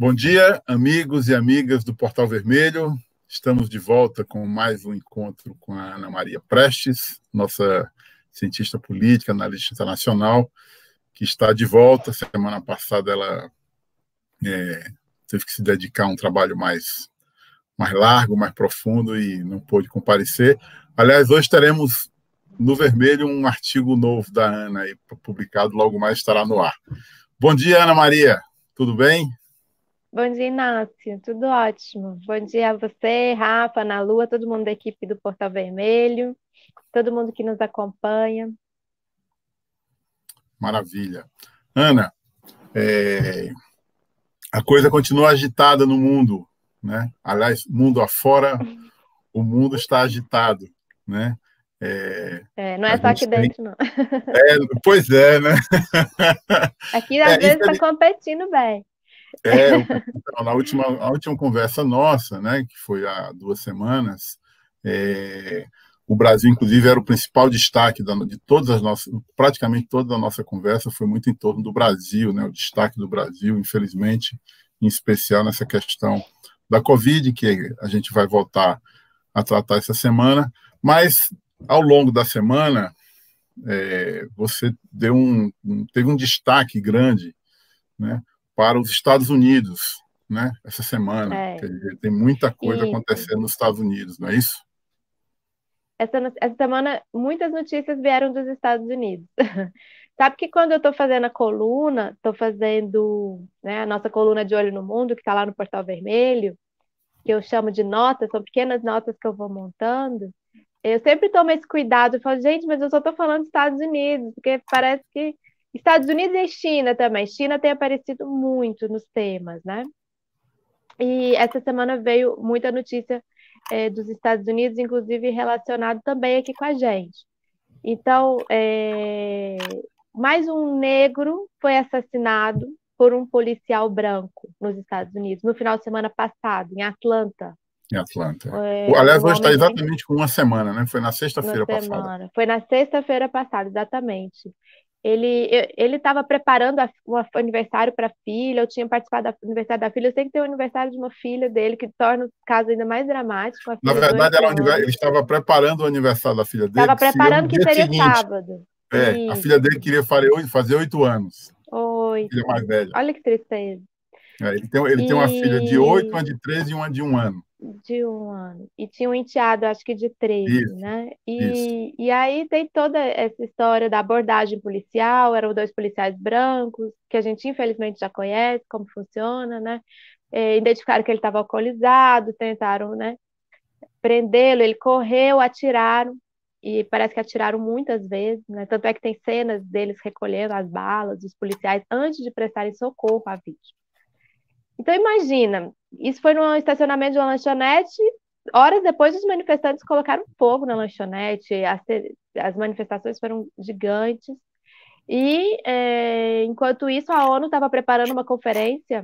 Bom dia, amigos e amigas do Portal Vermelho. Estamos de volta com mais um encontro com a Ana Maria Prestes, nossa cientista política, analista internacional, que está de volta. Semana passada ela é, teve que se dedicar a um trabalho mais, mais largo, mais profundo e não pôde comparecer. Aliás, hoje teremos no vermelho um artigo novo da Ana, aí, publicado logo mais estará no ar. Bom dia, Ana Maria. Tudo bem? Bom dia, Inácio. Tudo ótimo. Bom dia a você, Rafa, na Lua, todo mundo da equipe do Portal Vermelho, todo mundo que nos acompanha. Maravilha. Ana, é... a coisa continua agitada no mundo, né? Aliás, mundo afora, o mundo está agitado, né? É, é, não é só aqui tem... dentro, não. É, pois é, né? Aqui é, às vezes está é competindo bem. É, então, na última, a última conversa nossa, né, que foi há duas semanas, é, o Brasil, inclusive, era o principal destaque da, de todas as nossas, praticamente toda a nossa conversa foi muito em torno do Brasil, né, o destaque do Brasil, infelizmente, em especial nessa questão da Covid, que a gente vai voltar a tratar essa semana, mas ao longo da semana é, você deu um, um, teve um destaque grande, né, para os Estados Unidos, né? Essa semana. É. tem muita coisa isso. acontecendo nos Estados Unidos, não é isso? Essa, essa semana, muitas notícias vieram dos Estados Unidos. Sabe que quando eu estou fazendo a coluna, estou fazendo né, a nossa coluna de Olho no Mundo, que está lá no Portal Vermelho, que eu chamo de notas, são pequenas notas que eu vou montando, eu sempre tomo esse cuidado, eu falo, gente, mas eu só estou falando dos Estados Unidos, porque parece que Estados Unidos e China também. China tem aparecido muito nos temas, né? E essa semana veio muita notícia é, dos Estados Unidos, inclusive relacionado também aqui com a gente. Então, é, mais um negro foi assassinado por um policial branco nos Estados Unidos no final de semana passado, em Atlanta. Em Atlanta. É, Aliás, hoje está exatamente com uma semana, né? Foi na sexta-feira passada. Foi na sexta-feira passada, exatamente. Ele ele estava preparando a, o aniversário para a filha, eu tinha participado do aniversário da filha, eu sei que tem o aniversário de uma filha dele, que torna o caso ainda mais dramático. Na verdade, ele estava preparando o aniversário da filha dele. Estava preparando que seria, que seria sábado. É, a filha dele queria fazer oito anos. Oito. Filha mais velha. Olha que tristeza. É, ele tem, ele e... tem uma filha de oito, uma de três e uma de um ano de um ano. E tinha um enteado, acho que de três, né? E, e aí tem toda essa história da abordagem policial, eram dois policiais brancos, que a gente infelizmente já conhece como funciona, né? É, identificaram que ele estava alcoolizado, tentaram, né? Prendê-lo, ele correu, atiraram, e parece que atiraram muitas vezes, né? Tanto é que tem cenas deles recolhendo as balas, dos policiais, antes de prestarem socorro à vítima. Então, imagina, isso foi no estacionamento de uma lanchonete. Horas depois, os manifestantes colocaram fogo na lanchonete, as, as manifestações foram gigantes. E, é, enquanto isso, a ONU estava preparando uma conferência,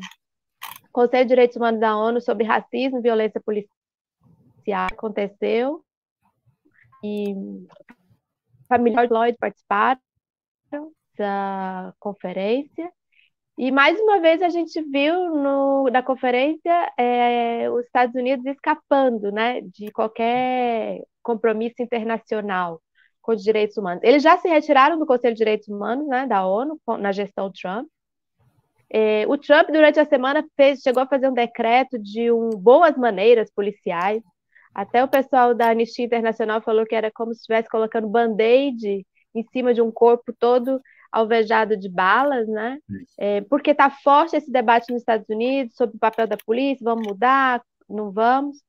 Conselho de Direitos Humanos da ONU, sobre racismo e violência policial. Aconteceu. E familiares Lloyd participaram da conferência. E mais uma vez a gente viu no, na conferência é, os Estados Unidos escapando né, de qualquer compromisso internacional com os direitos humanos. Eles já se retiraram do Conselho de Direitos Humanos né, da ONU na gestão Trump. É, o Trump, durante a semana, fez, chegou a fazer um decreto de um, boas maneiras policiais. Até o pessoal da Anistia Internacional falou que era como se estivesse colocando band-aid em cima de um corpo todo alvejado de balas, né? É, porque está forte esse debate nos Estados Unidos sobre o papel da polícia, vamos mudar, não vamos.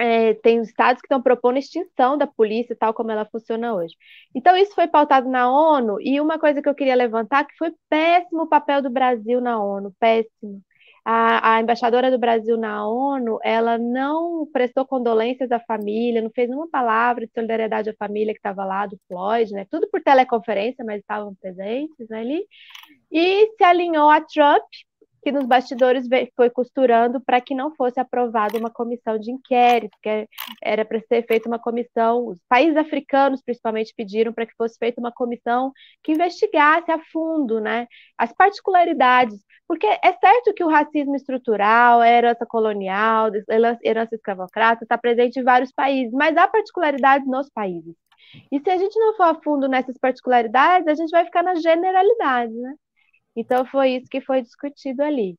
É, tem estados que estão propondo extinção da polícia, tal como ela funciona hoje. Então, isso foi pautado na ONU, e uma coisa que eu queria levantar, que foi péssimo o papel do Brasil na ONU, péssimo a, a, embaixadora do Brasil na ONU, ela não prestou condolências à família, não fez nenhuma palavra de solidariedade à família que estava lá, do Floyd, né? Tudo por teleconferência, mas estavam presentes né, ali. e se alinhou a Trump, que nos bastidores foi costurando para que não fosse aprovada uma comissão de inquérito, que é, era para ser feita uma comissão, os países africanos principalmente pediram para que fosse feita uma comissão que investigasse a fundo né, as particularidades, porque é certo que o racismo estrutural, a herança colonial, a herança escravocrata está presente em vários países, mas há particularidades nos países. E se a gente não for a fundo nessas particularidades, a gente vai ficar na generalidade, né? Então foi isso que foi discutido ali.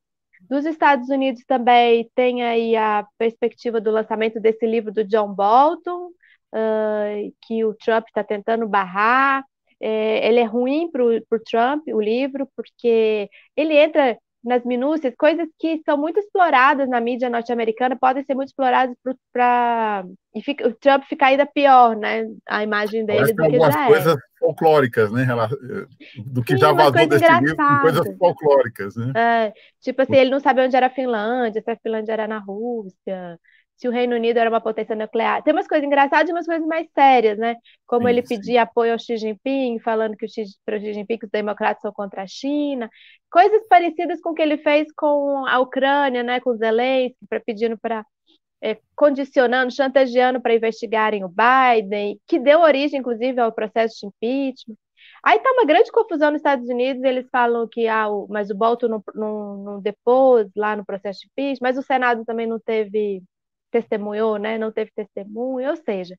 Dos Estados Unidos também tem aí a perspectiva do lançamento desse livro do John Bolton, uh, que o Trump está tentando barrar. É, ele é ruim para o Trump, o livro, porque ele entra nas minúcias, coisas que são muito exploradas na mídia norte-americana, podem ser muito exploradas para e fica, o Trump ficar ainda pior, né? A imagem dele do que algumas já é. coisas folclóricas, né? Eh, do que Sim, já vazou desse engraçadas. livro, coisas folclóricas, né? É, tipo assim, ele não sabia onde era a Finlândia, se a Finlândia era na Rússia se o Reino Unido era uma potência nuclear. Tem umas coisas engraçadas e umas coisas mais sérias, né? Como sim, ele pedir apoio ao Xi Jinping, falando que o Xi, para o Xi Jinping que os democratas são contra a China. Coisas parecidas com o que ele fez com a Ucrânia, né? Com Zelensky, pra, pedindo para é, condicionando, chantageando para investigarem o Biden, que deu origem, inclusive, ao processo de impeachment. Aí tá uma grande confusão nos Estados Unidos, eles falam que ah, o, mas o Bolton não, não, não depôs lá no processo de impeachment, mas o Senado também não teve testemunhou, né? Não teve testemunho, ou seja.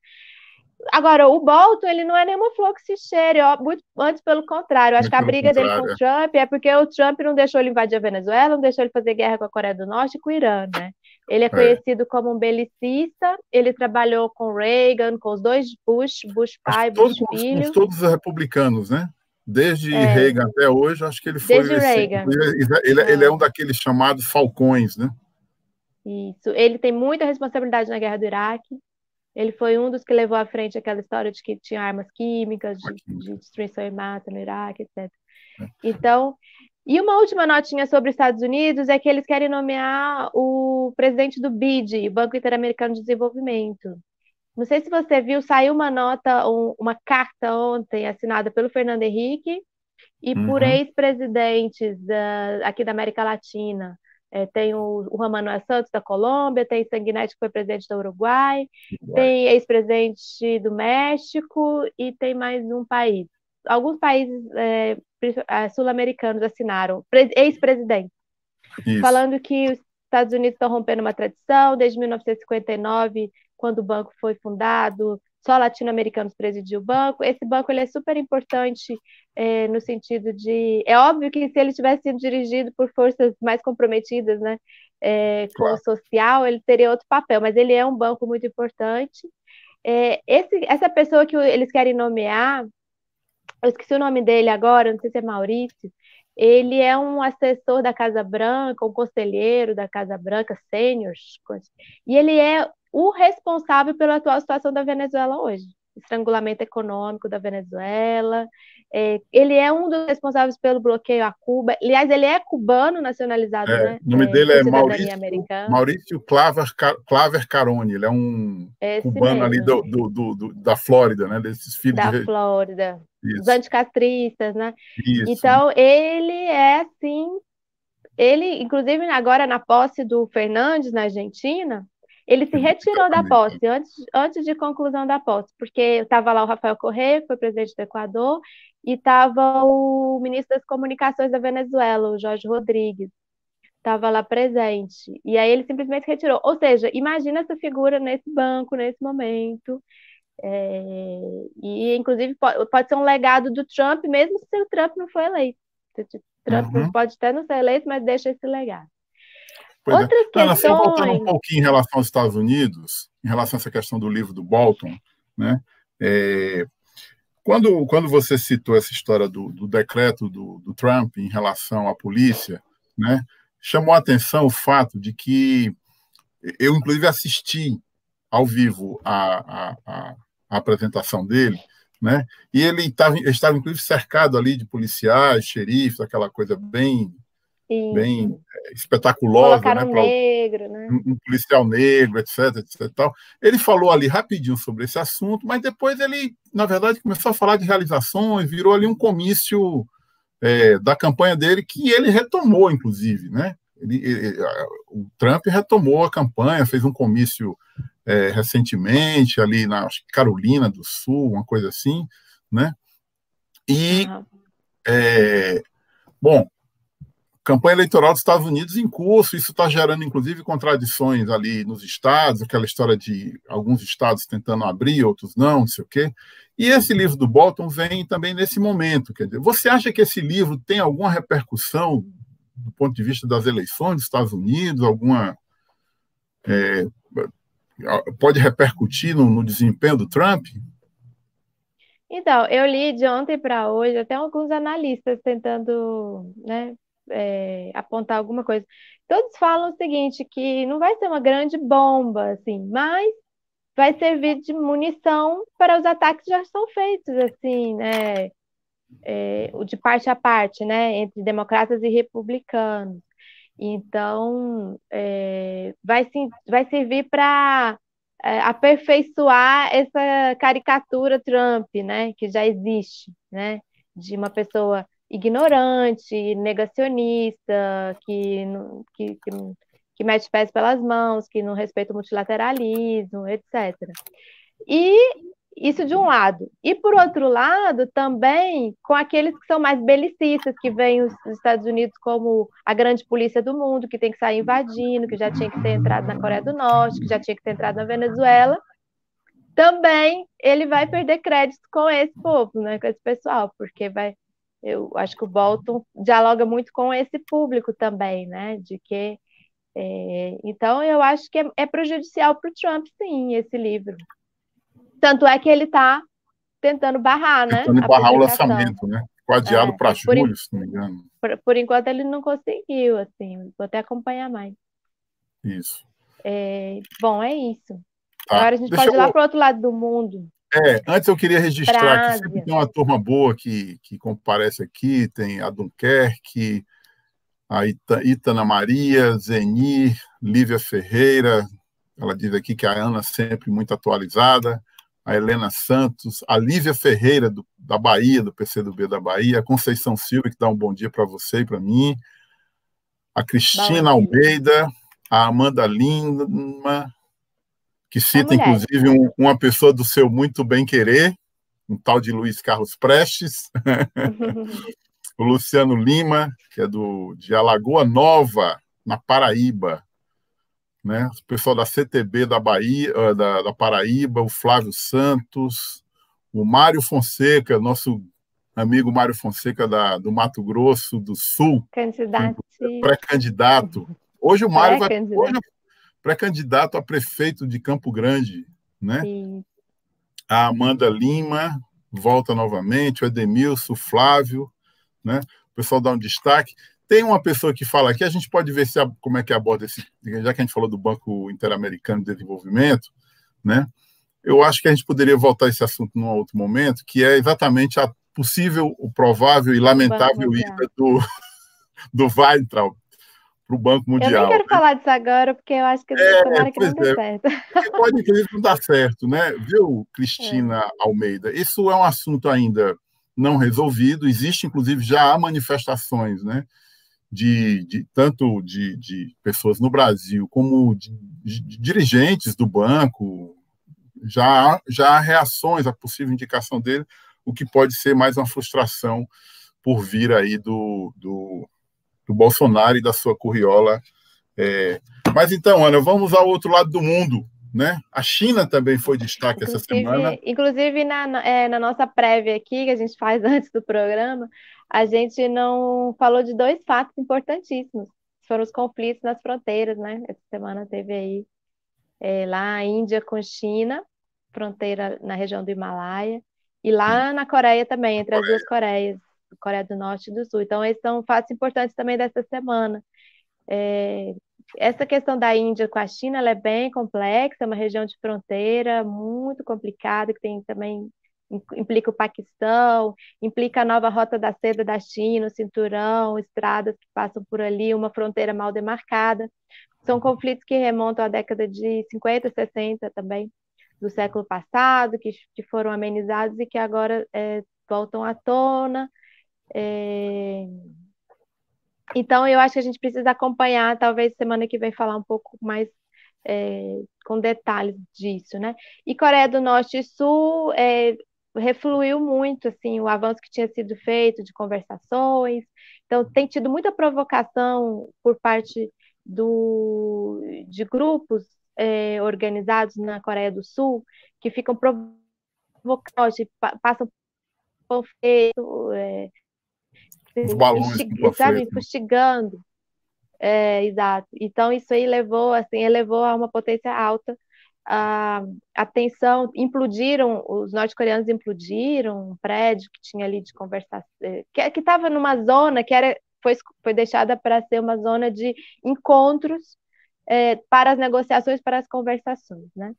Agora, o Bolton, ele não é nenhuma flor que se cheire, ó, muito, antes pelo contrário. Acho muito que a briga dele com o Trump é porque o Trump não deixou ele invadir a Venezuela, não deixou ele fazer guerra com a Coreia do Norte e com o Irã, né? Ele é, é. conhecido como um belicista, ele trabalhou com Reagan, com os dois Bush, Bush pai, Bush todos, filho. Todos os republicanos, né? Desde é. Reagan até hoje, acho que ele foi... Desde esse, Reagan. Ele, é, ele é. ele é um daqueles chamados falcões, né? Isso. Ele tem muita responsabilidade na guerra do Iraque. Ele foi um dos que levou à frente aquela história de que tinha armas químicas, de, de destruição em massa no Iraque, etc. É. Então, e uma última notinha sobre os Estados Unidos é que eles querem nomear o presidente do BID, Banco Interamericano de Desenvolvimento. Não sei se você viu, saiu uma nota, uma carta ontem assinada pelo Fernando Henrique e uhum. por ex-presidentes aqui da América Latina, é, tem o, o Juan Manuel Santos da Colômbia, tem Sanguinetti, que foi presidente do Uruguai, Uruguai. tem ex-presidente do México e tem mais um país. Alguns países é, é sul-americanos assinaram, ex-presidente, falando que os Estados Unidos estão rompendo uma tradição desde 1959, quando o banco foi fundado, só latino-americanos presidiam o banco. Esse banco ele é super importante é, no sentido de. É óbvio que se ele tivesse sido dirigido por forças mais comprometidas né, é, com claro. o social, ele teria outro papel, mas ele é um banco muito importante. É, esse, essa pessoa que eles querem nomear, eu esqueci o nome dele agora, não sei se é Maurício, ele é um assessor da Casa Branca, um conselheiro da Casa Branca, sênior, e ele é o responsável pela atual situação da Venezuela hoje estrangulamento econômico da Venezuela, é, ele é um dos responsáveis pelo bloqueio a Cuba. Aliás, ele é cubano nacionalizado, é, né? O nome dele é, Maurício, Maurício Claver, Claver Carone. Ele é um é Esse cubano mesmo. ali do, do, do, do, da Flórida, né? Desses filhos da de... Flórida. Isso. Os anticastristas, né? Isso. Então, ele é, sim... Ele, inclusive, agora na posse do Fernandes, na Argentina, ele se retirou da posse, antes, antes de conclusão da posse, porque estava lá o Rafael Correia, que foi presidente do Equador, e estava o ministro das Comunicações da Venezuela, o Jorge Rodrigues, estava lá presente. E aí ele simplesmente retirou. Ou seja, imagina essa figura nesse banco, nesse momento. É... e, inclusive, pode, pode, ser um legado do Trump, mesmo se o Trump não foi eleito. Trump uhum. pode até não ser eleito, mas deixa esse legado. Pois é. Outras é. questões... Assim, voltando um pouquinho em relação aos Estados Unidos, em relação a essa questão do livro do Bolton, né? É, quando, quando você citou essa história do, do decreto do, do, Trump em relação à polícia, né, chamou a atenção o fato de que eu, inclusive, assisti ao vivo a, a, a, a apresentação dele, né, e ele estava, estava, inclusive, cercado ali de policiais, xerifes, aquela coisa bem bem é, espetaculosa. Colocaram né, um negro, né? Um, um, policial negro, etc, etc. Tal. Ele falou ali rapidinho sobre esse assunto, mas depois ele, na verdade, começou a falar de realizações, virou ali um comício é, da campanha dele, que ele retomou, inclusive, né? Ele, ele, o Trump retomou a campanha, fez um comício é, recentemente ali na Carolina do Sul, uma coisa assim, né? E uhum. é, bom, campanha eleitoral dos Estados Unidos em curso, isso está gerando, inclusive, contradições ali nos estados, aquela história de alguns estados tentando abrir, outros não, não sei o quê. E esse livro do Bolton vem também nesse momento. Quer dizer, você acha que esse livro tem alguma repercussão do ponto de vista das eleições dos Estados Unidos, alguma. É, pode repercutir no, no desempenho do Trump? Então, eu li de ontem para hoje até alguns analistas tentando né, é, apontar alguma coisa. Todos falam o seguinte, que não vai ser uma grande bomba, assim, mas vai servir de munição para os ataques que já são feitos, assim, né? É, de parte a parte, né? Entre democratas e republicanos. Então, é, vai, sim, vai servir para é, aperfeiçoar essa caricatura Trump, né? Que já existe, né? De uma pessoa ignorante, negacionista, que, que, que, que mete pés pelas mãos, que não respeita o multilateralismo, etc. E isso de um lado. E por outro lado, também com aqueles que são mais belicistas, que veem os Estados Unidos como a grande polícia do mundo, que tem que sair invadindo, que já tinha que ter entrado na Coreia do Norte, que já tinha que ter entrado na Venezuela. Também ele vai perder crédito com esse povo, né, com esse pessoal, porque vai eu acho que o Bolton dialoga muito com esse público também, né? De que é, então eu acho que é, é prejudicial para o Trump, sim, esse livro. Tanto é que ele está tentando barrar, né? Tentando barrar o lançamento, né? Ficou adiado é, para julho, se não me engano. Por, por, enquanto ele não conseguiu, assim, vou até acompanhar mais. Isso. É, bom, é isso. Tá. Agora a gente Deixa pode eu... ir lá para o outro lado do mundo. É, antes eu queria registrar Praga. que sempre tem uma turma boa que, que comparece aqui, tem a Dunkerque, a Ita, Itana Maria, Zeni, Lívia Ferreira, ela diz aqui que a Ana sempre muito atualizada, a Helena Santos, a Lívia Ferreira, do, da Bahia, do PCdoB da Bahia, a Conceição Silva, que dá um bom dia para você e para mim, a Cristina Bahia. Almeida, a Amanda Lima, que cita, inclusive, um, uma pessoa do seu muito bem querer, um tal de Luiz Carlos Prestes, o Luciano Lima, que é do, de Alagoa Nova, na Paraíba, né? o pessoal da CTB da, Bahia, ah, da, da Paraíba, o Flávio Santos, o Mário Fonseca, nosso amigo Mário Fonseca da, do Mato Grosso do Sul. Pré-candidato. Hoje o Mário vai, hoje, pré-candidato a prefeito de Campo Grande, né? Sim. A Amanda Lima volta novamente, o Edemilson, o Flávio, né? O pessoal dá um destaque. Tem uma pessoa que fala aqui, a gente pode ver se a, como é que aborda esse, já que a gente falou do Banco Interamericano de Desenvolvimento, né? Eu acho que a gente poderia voltar esse assunto num outro momento, que é exatamente a possível, o provável e lamentável ida do do Weintraub para o Banco Mundial. Eu nem quero falar disso agora, porque eu acho que é, é. tomara que não dê é. certo. Pode pode, inclusive, não dar certo, né? Viu, Cristina é. Almeida? Isso é um assunto ainda não resolvido. Existe, inclusive, já há manifestações, né? De, de tanto de, de, pessoas no Brasil como de, de, dirigentes do banco, já, já há reações à possível indicação dele, o que pode ser mais uma frustração por vir aí do, do do Bolsonaro e da sua curriola. É... Mas então, Ana, vamos ao outro lado do mundo. Né? A China também foi destaque inclusive, essa semana. Inclusive, na, é, na nossa prévia aqui, que a gente faz antes do programa, a gente não falou de dois fatos importantíssimos. Foram os conflitos nas fronteiras, né? Essa semana teve aí é, lá a Índia com China, fronteira na região do Himalaia, e lá na Coreia também, entre as duas Coreias. Coreia do Norte e do Sul. Então, esses são fatos importantes também dessa semana. É, essa questão da Índia com a China é bem complexa, é uma região de fronteira muito complicada, que tem também implica o Paquistão, implica a nova rota da seda da China, o cinturão, estradas que passam por ali, uma fronteira mal demarcada. São uhum. conflitos que remontam à década de 50, 60 também, do século passado, que, que foram amenizados e que agora é, voltam à tona é... Então, eu acho que a gente precisa acompanhar, talvez semana que vem falar um pouco mais é, com detalhes disso, né? E Coreia do Norte e Sul é, refluiu muito, assim, o avanço que tinha sido feito de conversações. Então, tem tido muita provocação por parte do, de grupos é, organizados na Coreia do Sul que ficam provocando, passam panfleto, é, os balões. sabe, fustigando. É, exato. Então, isso aí levou, assim, elevou a uma potência alta a, a tensão, implodiram, os norte-coreanos implodiram um prédio que tinha ali de conversação, é, que estava numa zona que era, foi, foi deixada para ser uma zona de encontros é, para as negociações, para as conversações, né?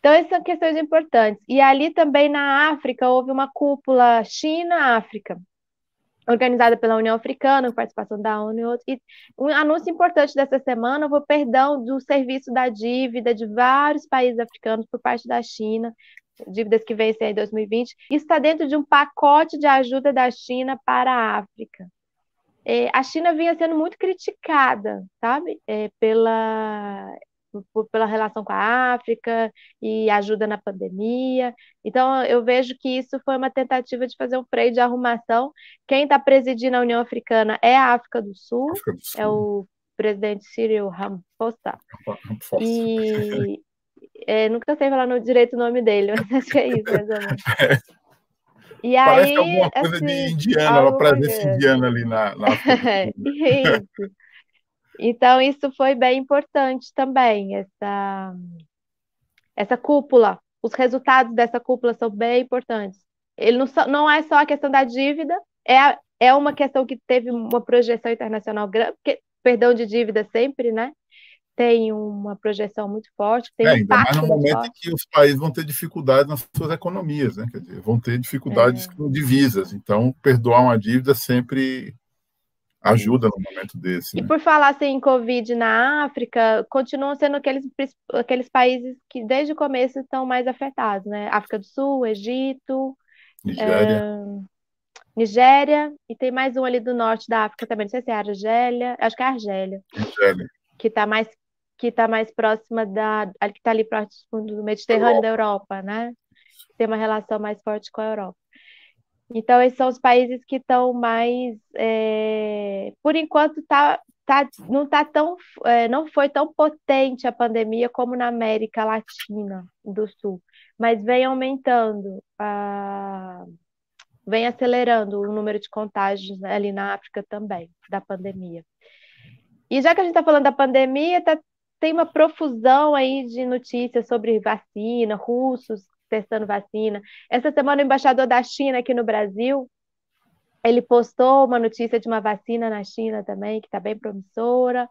Então, essas são questões importantes. E ali também na África houve uma cúpula China-África, organizada pela União Africana, com participação da ONU e um anúncio importante dessa semana foi o perdão do serviço da dívida de vários países africanos por parte da China, dívidas que vencem em 2020. Isso está dentro de um pacote de ajuda da China para a África. É, a China vinha sendo muito criticada, sabe, é, pela pela relação com a África e ajuda na pandemia. Então, eu vejo que isso foi uma tentativa de fazer um freio de arrumação. Quem está presidindo a União Africana é a África do Sul, África do é Sul. é o presidente Cyril Ramaphosa. E é, nunca sei falar no direito o nome dele, mas acho que é isso, mais ou menos. É. E Parece aí, alguma coisa assim, de indiana, ela presença indiana ali na, na África. É, né? isso. Então, isso foi bem importante também, essa, essa cúpula. Os resultados dessa cúpula são bem importantes. Ele não, só, não é só a questão da dívida, é, é uma questão que teve uma projeção internacional grande, porque perdão de dívida sempre, né? Tem uma projeção muito forte. Tem é, um ainda mais no momento forte. em que os países vão ter dificuldades nas suas economias, né? Quer dizer, vão ter dificuldades é. com divisas. Então, perdoar uma dívida é sempre ajuda no momento desse. Né? E por falar assim, em Covid na África, continuam sendo aqueles, aqueles países que desde o começo estão mais afetados, né? África do Sul, Egito, Nigéria. Eh, Nigéria, e tem mais um ali do norte da África também, não sei se é Argélia, acho que é Argélia. Argélia. Que está mais que está mais próxima da que está ali próximo do Mediterrâneo Europa. da Europa, né? Tem uma relação mais forte com a Europa. Então, esses são os países que estão mais. É, por enquanto, tá, tá, não, tá tão, é, não foi tão potente a pandemia como na América Latina do Sul, mas vem aumentando, a, ah, vem acelerando o número de contágios ali na África também, da pandemia. E já que a gente está falando da pandemia, tá, tem uma profusão aí de notícias sobre vacina, russos testando vacina. Essa semana, o embaixador da China aqui no Brasil, ele postou uma notícia de uma vacina na China também, que está bem promissora.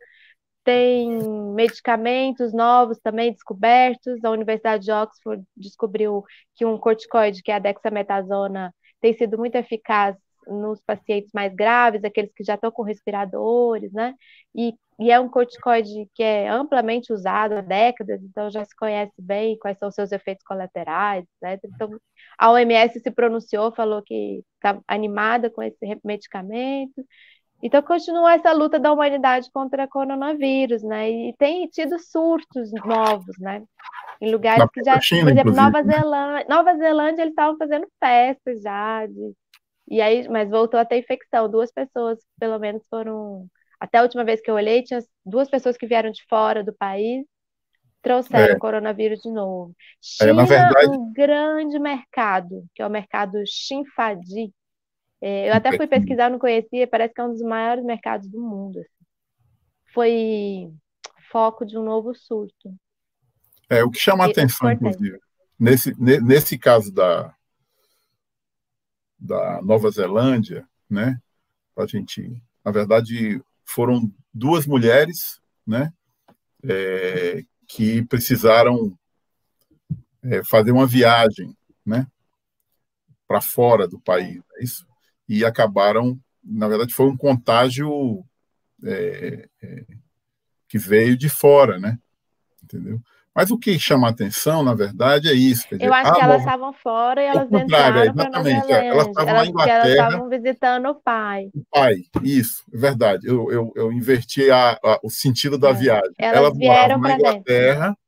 Tem medicamentos novos também descobertos. A Universidade de Oxford descobriu que um corticoide, que é a dexametasona, tem sido muito eficaz nos pacientes mais graves, aqueles que já estão com respiradores, né? E, e é um corticoide que é amplamente usado há décadas, então já se conhece bem quais são os seus efeitos colaterais, né? Então, a OMS se pronunciou, falou que está animada com esse medicamento. Então, continua essa luta da humanidade contra o coronavírus, né? E tem tido surtos novos, né? Em lugares Na que já. China, por exemplo, Nova né? Zelândia, Nova Zelândia, eles estavam fazendo festas já de e aí, mas voltou até infecção. Duas pessoas, pelo menos, foram. Até a última vez que eu olhei, tinha duas pessoas que vieram de fora do país trouxeram é. o coronavírus de novo. China, é, na verdade... um grande mercado, que é o mercado Xinfadi. É, eu até fui pesquisar, não conhecia, parece que é um dos maiores mercados do mundo. Assim. Foi foco de um novo surto. É, o que chama a é atenção, importante. inclusive, nesse, nesse caso da, da Nova Zelândia, né? A gente, na verdade, foram duas mulheres, né? É, que precisaram é, fazer uma viagem, né? Para fora do país, é isso. E acabaram, na verdade, foi um contágio é, é, que veio de fora, né? Entendeu? Mas o que chama atenção, na verdade, é isso. Dizer, eu acho que ah, elas estavam fora e elas entraram exatamente, é, elas estavam em Inglaterra. Elas estavam visitando o pai. O pai, isso, é verdade. Eu, eu, eu inverti a, a, o sentido da é. viagem. Elas, elas vieram para Inglaterra dentro.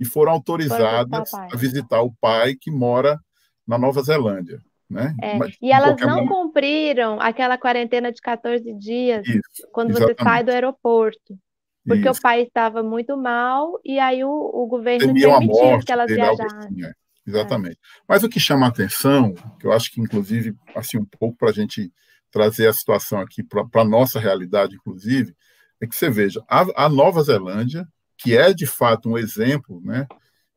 e foram autorizadas visitar a visitar o pai que mora na Nova Zelândia. Né? É. e elas não cumpriram aquela quarentena de 14 dias isso, quando exatamente. você sai do aeroporto porque Isso. o pai estava muito mal e aí o, o governo Temia permitiu morte, que elas viajassem. Assim, é. Exatamente. É. Mas o que chama a atenção, que eu acho que, inclusive, assim, um pouco para a gente trazer a situação aqui para a nossa realidade, inclusive, é que você veja, a, a Nova Zelândia, que é de fato um exemplo né,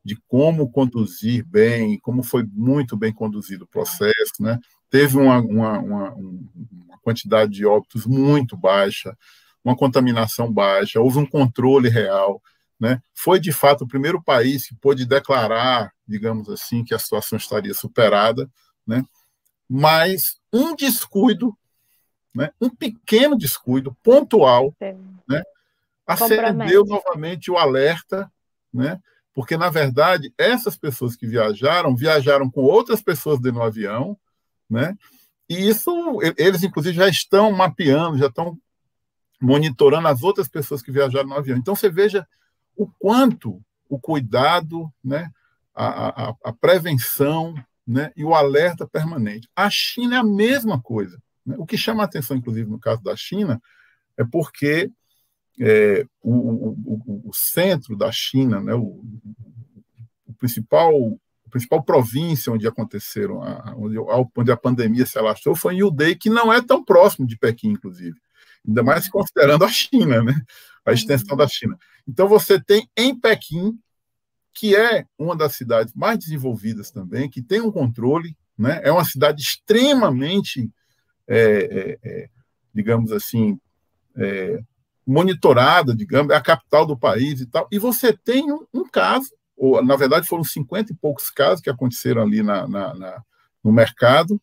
de como conduzir bem, como foi muito bem conduzido o processo, né, teve uma, uma, uma, uma quantidade de óbitos muito baixa, uma contaminação baixa, houve um controle real. Né? Foi, de fato, o primeiro país que pôde declarar, digamos assim, que a situação estaria superada, né? mas um descuido, né? um pequeno descuido pontual, né? acendeu novamente o alerta, né? porque, na verdade, essas pessoas que viajaram, viajaram com outras pessoas dentro do avião, né? e isso, eles, inclusive, já estão mapeando, já estão monitorando as outras pessoas que viajaram no avião. Então você veja o quanto o cuidado, né, a, a, a prevenção né, e o alerta permanente. A China é a mesma coisa. Né? O que chama a atenção, inclusive, no caso da China, é porque é, o, o, o, centro da China, né, o, o principal a principal província onde aconteceram, a, onde, a, onde, a pandemia se alastrou, foi em Yudei, que não é tão próximo de Pequim, inclusive ainda mais uhum. considerando a China, né? a uhum. extensão da China. Então, você tem em Pequim, que é uma das cidades mais desenvolvidas também, que tem um controle, né? é uma cidade extremamente, é, é, é, digamos assim, é, monitorada, digamos, é a capital do país e tal. E você tem um, um caso, ou na verdade foram 50 e poucos casos que aconteceram ali na, na, na no mercado,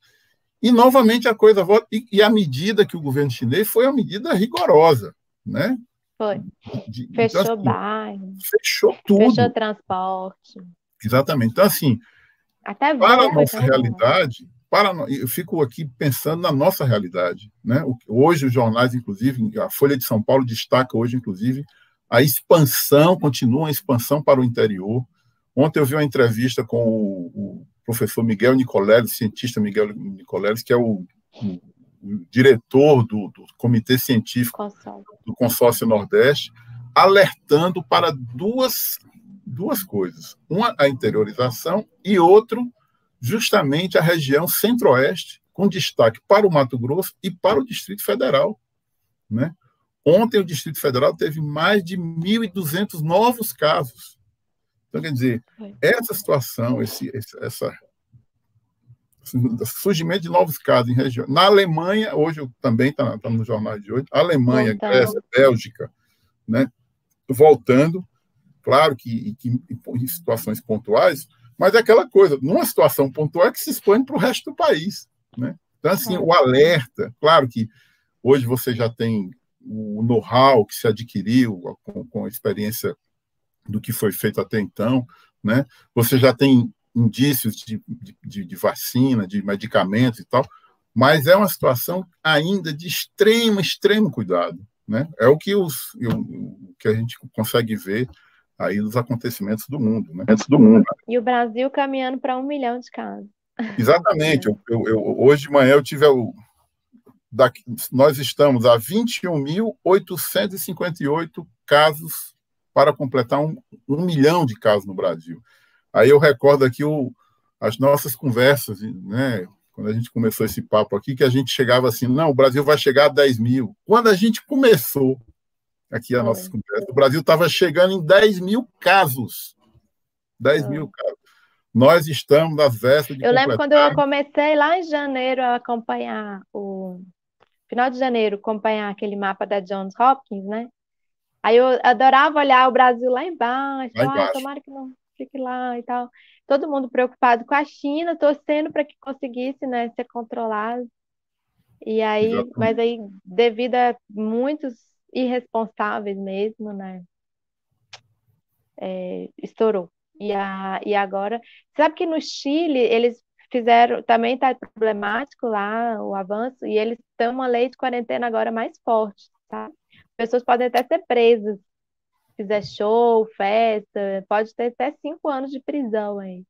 e, novamente, a coisa volta. E, e a medida que o governo chinês foi uma medida rigorosa, né? Foi. De, fechou então, assim, bairro. Fechou tudo. Fechou transporte. Exatamente. Então, assim, Até para a nossa realidade, para, eu fico aqui pensando na nossa realidade. Né? Hoje, os jornais, inclusive, a Folha de São Paulo destaca hoje, inclusive, a expansão, continua a expansão para o interior. Ontem eu vi uma entrevista com o, o professor Miguel Nicoleles, cientista Miguel Nicoleles, que é o, o, diretor do, do, Comitê Científico consórcio. do Consórcio Nordeste, alertando para duas, duas coisas. Uma, a interiorização, e outro, justamente a região centro-oeste, com destaque para o Mato Grosso e para o Distrito Federal. Né? Ontem, o Distrito Federal teve mais de 1.200 novos casos então, quer dizer, essa situação, esse, esse essa, surgimento de novos casos em regiões. Na Alemanha, hoje também está tá, tá no jornal de hoje, Alemanha, Grécia, Bélgica, né? voltando, claro que, que, em situações pontuais, mas é aquela coisa, numa situação pontual é que se expande para o resto do país. Né? Então, assim, é. o alerta, claro que hoje você já tem o know-how que se adquiriu com, com a experiência do que foi feito até então, né? Você já tem indícios de, de, de vacina, de medicamentos e tal, mas é uma situação ainda de extremo, extremo cuidado, né? É o que, os, o que a gente consegue ver aí nos acontecimentos do mundo, né? Do mundo. E o Brasil caminhando para um milhão de casos. Exatamente. Eu, eu, eu, hoje de manhã eu tive o, daqui, nós estamos a 21.858 casos para completar um, um milhão de casos no Brasil. Aí eu recordo aqui o, as nossas conversas, né? Quando a gente começou esse papo aqui, que a gente chegava assim, não, o Brasil vai chegar a 10 mil. Quando a gente começou aqui a é. nossa conversa, o Brasil estava chegando em 10 mil casos. 10 é. mil casos. Nós estamos nas vésperas de Eu completar... lembro quando eu comecei lá em janeiro a acompanhar o... Final de janeiro, acompanhar aquele mapa da Johns Hopkins, né? Aí eu adorava olhar o Brasil lá embaixo, lá embaixo. Ah, tomara que não fique lá e tal. Todo mundo preocupado com a China, torcendo para que conseguisse né, ser controlado. E aí, mas aí, devido a muitos irresponsáveis mesmo, né? É, estourou. E, a, e agora, sabe que no Chile eles fizeram, também está problemático lá o avanço, e eles têm uma lei de quarentena agora mais forte, sabe? Tá? pessoas podem até ser presas. Se fizer show, festa, pode ter até cinco anos de prisão aí.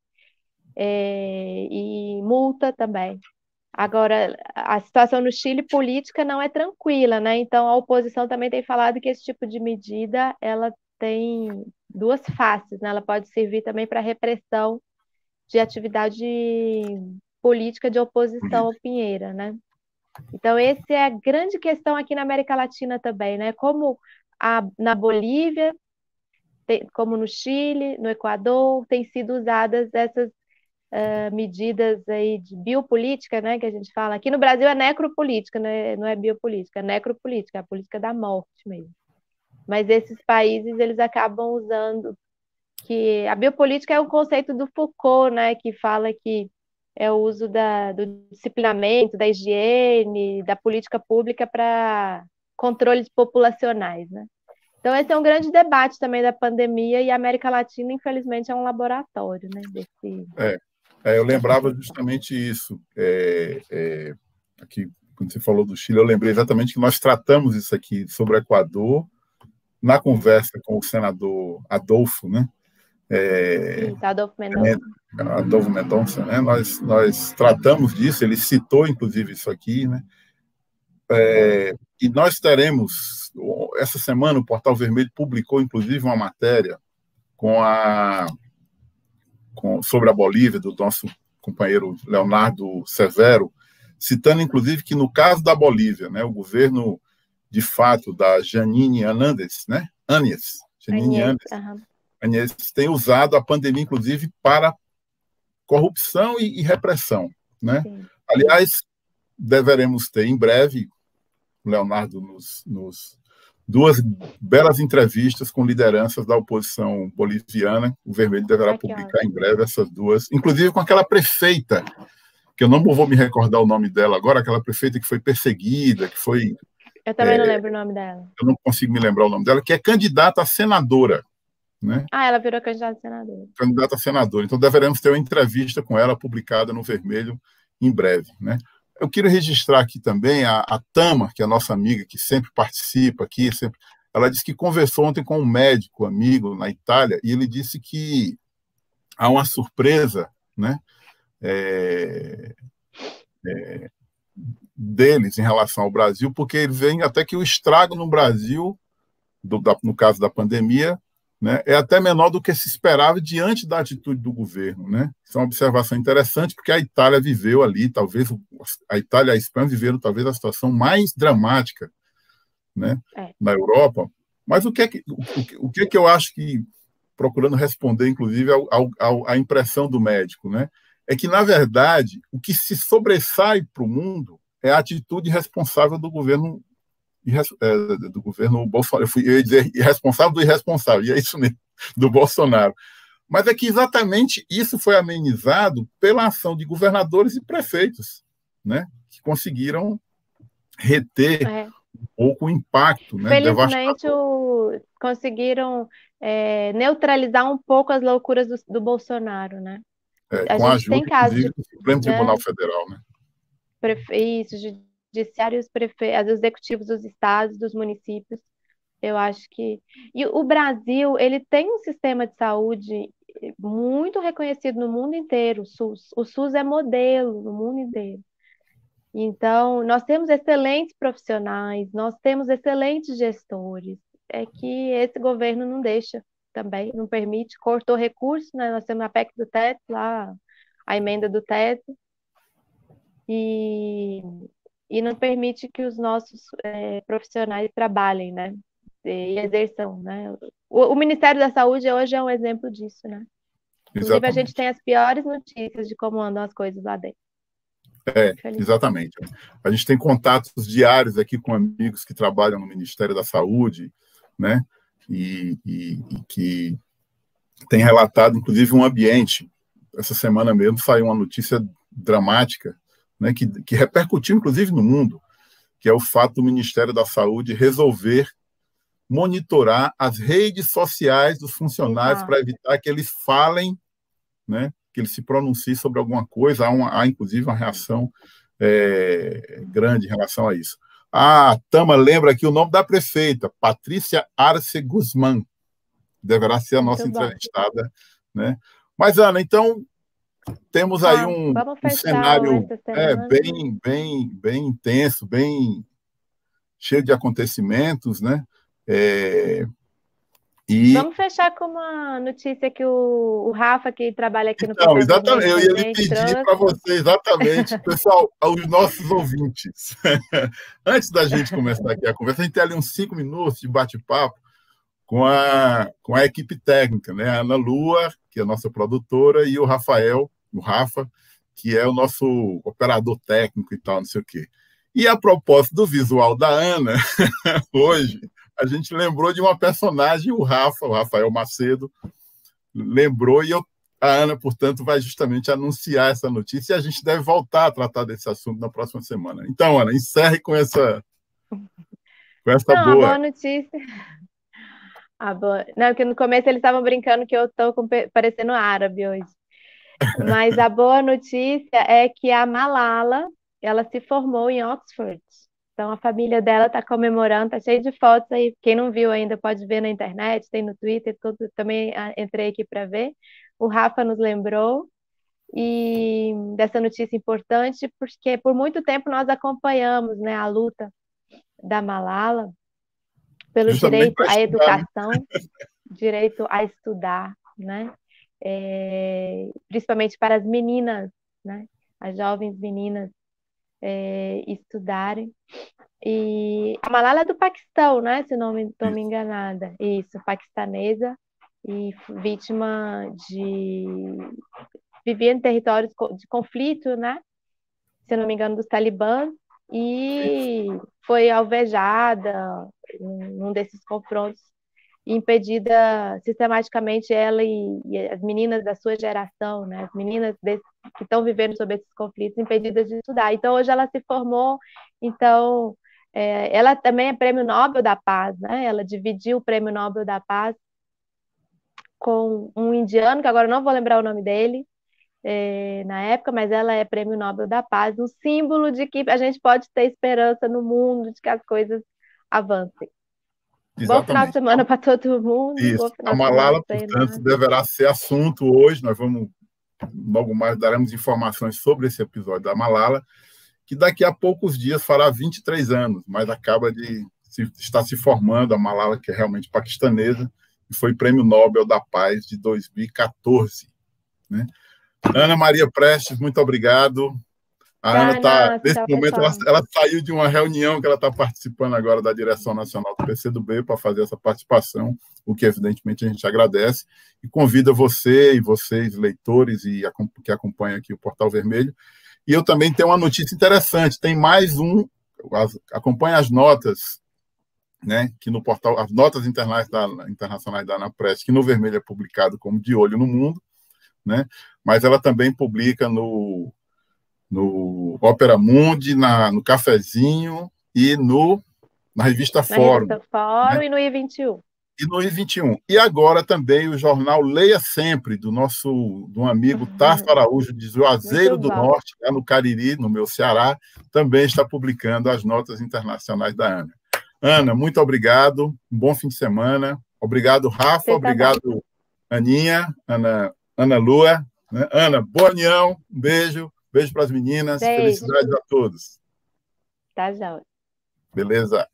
É, e multa também. Agora, a situação no Chile política não é tranquila, né? Então, a oposição também tem falado que esse tipo de medida ela tem duas faces, né? Ela pode servir também para repressão de atividade política de oposição uhum. ao Pinheira, né? Então, essa é a grande questão aqui na América Latina também, né? Como a, na Bolívia, tem, como no Chile, no Equador, têm sido usadas essas uh, medidas aí de biopolítica, né? Que a gente fala. Aqui no Brasil é necropolítica, né? não é biopolítica, é necropolítica, é a política da morte mesmo. Mas esses países, eles acabam usando que a biopolítica é um conceito do Foucault, né? Que fala que é o uso da, do disciplinamento, da higiene, da política pública para controles populacionais, né? Então, esse é um grande debate também da pandemia e a América Latina, infelizmente, é um laboratório, né? Desse... É, é, eu lembrava justamente isso. É, é, aqui, quando você falou do Chile, eu lembrei exatamente que nós tratamos isso aqui sobre o Equador na conversa com o senador Adolfo, né? É, tá, Adolfo é, Mendonça. Né, Adolfo Mendonça, né? Nós, nós tratamos disso, ele citou, inclusive, isso aqui, né? É, e nós teremos, essa semana, o Portal Vermelho publicou, inclusive, uma matéria com a, com, sobre a Bolívia, do nosso companheiro Leonardo Severo, citando, inclusive, que no caso da Bolívia, né, o governo, de fato, da Janine Anandes, né? Anies, Janine Anies, Agnese né? têm usado a pandemia, inclusive, para corrupção e, e repressão. Né? Aliás, deveremos ter em breve, Leonardo nos, nos duas belas entrevistas com lideranças da oposição boliviana. O Vermelho deverá publicar em breve essas duas, inclusive com aquela prefeita, que eu não vou me recordar o nome dela agora, aquela prefeita que foi perseguida, que foi. Eu também é, não lembro o nome dela. Eu não consigo me lembrar o nome dela, que é candidata a senadora. Né? Ah, ela virou candidata a senadora. Candidata a senadora. Então, deveremos ter uma entrevista com ela publicada no Vermelho em breve. Né? Eu queria registrar aqui também a, a Tama, que é a nossa amiga, que sempre participa aqui. Sempre... Ela disse que conversou ontem com um médico amigo na Itália e ele disse que há uma surpresa né? É... É... deles em relação ao Brasil, porque eles vem até que o estrago no Brasil, do, da, no caso da pandemia, né, é até menor do que se esperava diante da atitude do governo. Né? Isso é uma observação interessante, porque a Itália viveu ali, talvez, a Itália e a Espanha viveram talvez a situação mais dramática né, é. na Europa. Mas o que é que, o, o que, é que eu acho que, procurando responder, inclusive, ao, ao, à impressão do médico, né, é que, na verdade, o que se sobressai para o mundo é a atitude responsável do governo é, do governo Bolsonaro. Eu, fui, eu ia dizer irresponsável do irresponsável, e é isso mesmo, do Bolsonaro. Mas é que exatamente isso foi amenizado pela ação de governadores e prefeitos, né, que conseguiram reter é. um pouco o impacto. Né, Felizmente, o... conseguiram é, neutralizar um pouco as loucuras do, do Bolsonaro, né? É, a com gente a ajuda, tem casos de... do Supremo né? Tribunal Federal, né? Isso, de judiciário, os, prefeitos, os executivos dos estados, dos municípios. Eu acho que. E o Brasil, ele tem um sistema de saúde muito reconhecido no mundo inteiro, o SUS. O SUS é modelo no mundo inteiro. Então, nós temos excelentes profissionais, nós temos excelentes gestores. É que esse governo não deixa também, não permite, cortou recursos, né? nós temos a PEC do teto lá, a emenda do teto. E e não permite que os nossos é, profissionais trabalhem, né? E exerçam, né? O, o, Ministério da Saúde hoje é um exemplo disso, né? Exatamente. Inclusive, a gente tem as piores notícias de como andam as coisas lá dentro. É, exatamente. A gente tem contatos diários aqui com amigos que trabalham no Ministério da Saúde, né? E, e, e que tem relatado, inclusive, um ambiente. Essa semana mesmo saiu uma notícia dramática né, que, que repercutiu inclusive no mundo, que é o fato do Ministério da Saúde resolver monitorar as redes sociais dos funcionários ah. para evitar que eles falem, né, que eles se pronunciem sobre alguma coisa. Há, uma, há inclusive, uma reação é, grande em relação a isso. Ah, Tama lembra aqui o nome da prefeita, Patrícia Arce Guzmán. Deverá ser a nossa Muito entrevistada. Né? Mas, Ana, então, temos aí ah, um, um cenário é, bem, bem, bem intenso, bem cheio de acontecimentos, né? É, e... Vamos fechar com uma notícia que o, o Rafa, que trabalha aqui no Não, exatamente, eu ia lhe pedir para você, exatamente, pessoal, aos nossos ouvintes. Antes da gente começar aqui a conversa, a gente tem ali uns cinco minutos de bate-papo com a, com a equipe técnica, né? A Ana Lua que é a nossa produtora, e o Rafael, o Rafa, que é o nosso operador técnico e tal, não sei o quê. E a propósito do visual da Ana, hoje, a gente lembrou de uma personagem, o Rafa, o Rafael Macedo, lembrou, e eu, a Ana, portanto, vai justamente anunciar essa notícia, e a gente deve voltar a tratar desse assunto na próxima semana. Então, Ana, encerre com essa, com essa Não, é boa. boa notícia. A ah, Não, porque no começo eles estavam brincando que eu estou parecendo árabe hoje. Mas a boa notícia é que a Malala, ela se formou em Oxford. Então a família dela está comemorando, está cheio de fotos aí. Quem não viu ainda pode ver na internet, tem no Twitter, tudo, também ah, entrei aqui para ver. O Rafa nos lembrou e dessa notícia importante, porque por muito tempo nós acompanhamos, né, a luta da Malala pelo direito à né? educação, direito a estudar, né? É, principalmente para as meninas, né? As jovens meninas é, estudarem. E a Malala é do Paquistão, né? Se não estou me, me enganada. Isso, paquistanesa e vítima de vivia em territórios de conflito, né? Se não me engano, dos talibãs e foi alvejada, num desses confrontos, impedida sistematicamente ela e, e, as meninas da sua geração, né, as meninas desse, que estão vivendo sobre esses conflitos, impedidas de estudar. Então, hoje ela se formou, então, é, ela também é prêmio Nobel da Paz, né, ela dividiu o prêmio Nobel da Paz com um indiano, que agora não vou lembrar o nome dele, é, na época, mas ela é prêmio Nobel da Paz, um símbolo de que a gente pode ter esperança no mundo, de que as coisas avancem. Exatamente. Bom final de semana para todo mundo. Isso. A Malala, portanto, deverá ser assunto hoje. Nós vamos, logo mais, daremos informações sobre esse episódio da Malala, que daqui a poucos dias fará 23 anos, mas acaba de se, estar se formando. A Malala, que é realmente paquistanesa, e foi Prêmio Nobel da Paz de 2014. Né? Ana Maria Prestes, muito obrigado. Ah, a ah, tá, Ana tá, nesse tá momento, ela, ela, saiu de uma reunião que ela está participando agora da Direção Nacional do PCdoB para fazer essa participação, o que evidentemente a gente agradece, e convida você e vocês, leitores e que acompanham aqui o Portal Vermelho. E eu também tenho uma notícia interessante, tem mais um, as, acompanha as notas, né, que no portal, as notas internacionais da, internacionais da AnaPress, que no vermelho é publicado como De Olho no Mundo, né, mas ela também publica no no Ópera Mundi, na, no Cafezinho e no, na revista na Fórum. Revista Fórum né? e no I21. E no I21. E agora também o jornal Leia Sempre, do nosso do amigo ah, Tarso Araújo, de Juazeiro do Norte, lá no Cariri, no meu Ceará, também está publicando as notas internacionais da Ana. Ana, muito obrigado, um bom fim de semana. Obrigado, Rafa, obrigado, Aninha, Ana, Ana Lua. Né? Ana, boa união, um beijo. Beijo para as meninas. Beijo. Felicidades a todos. Tá, já. Beleza.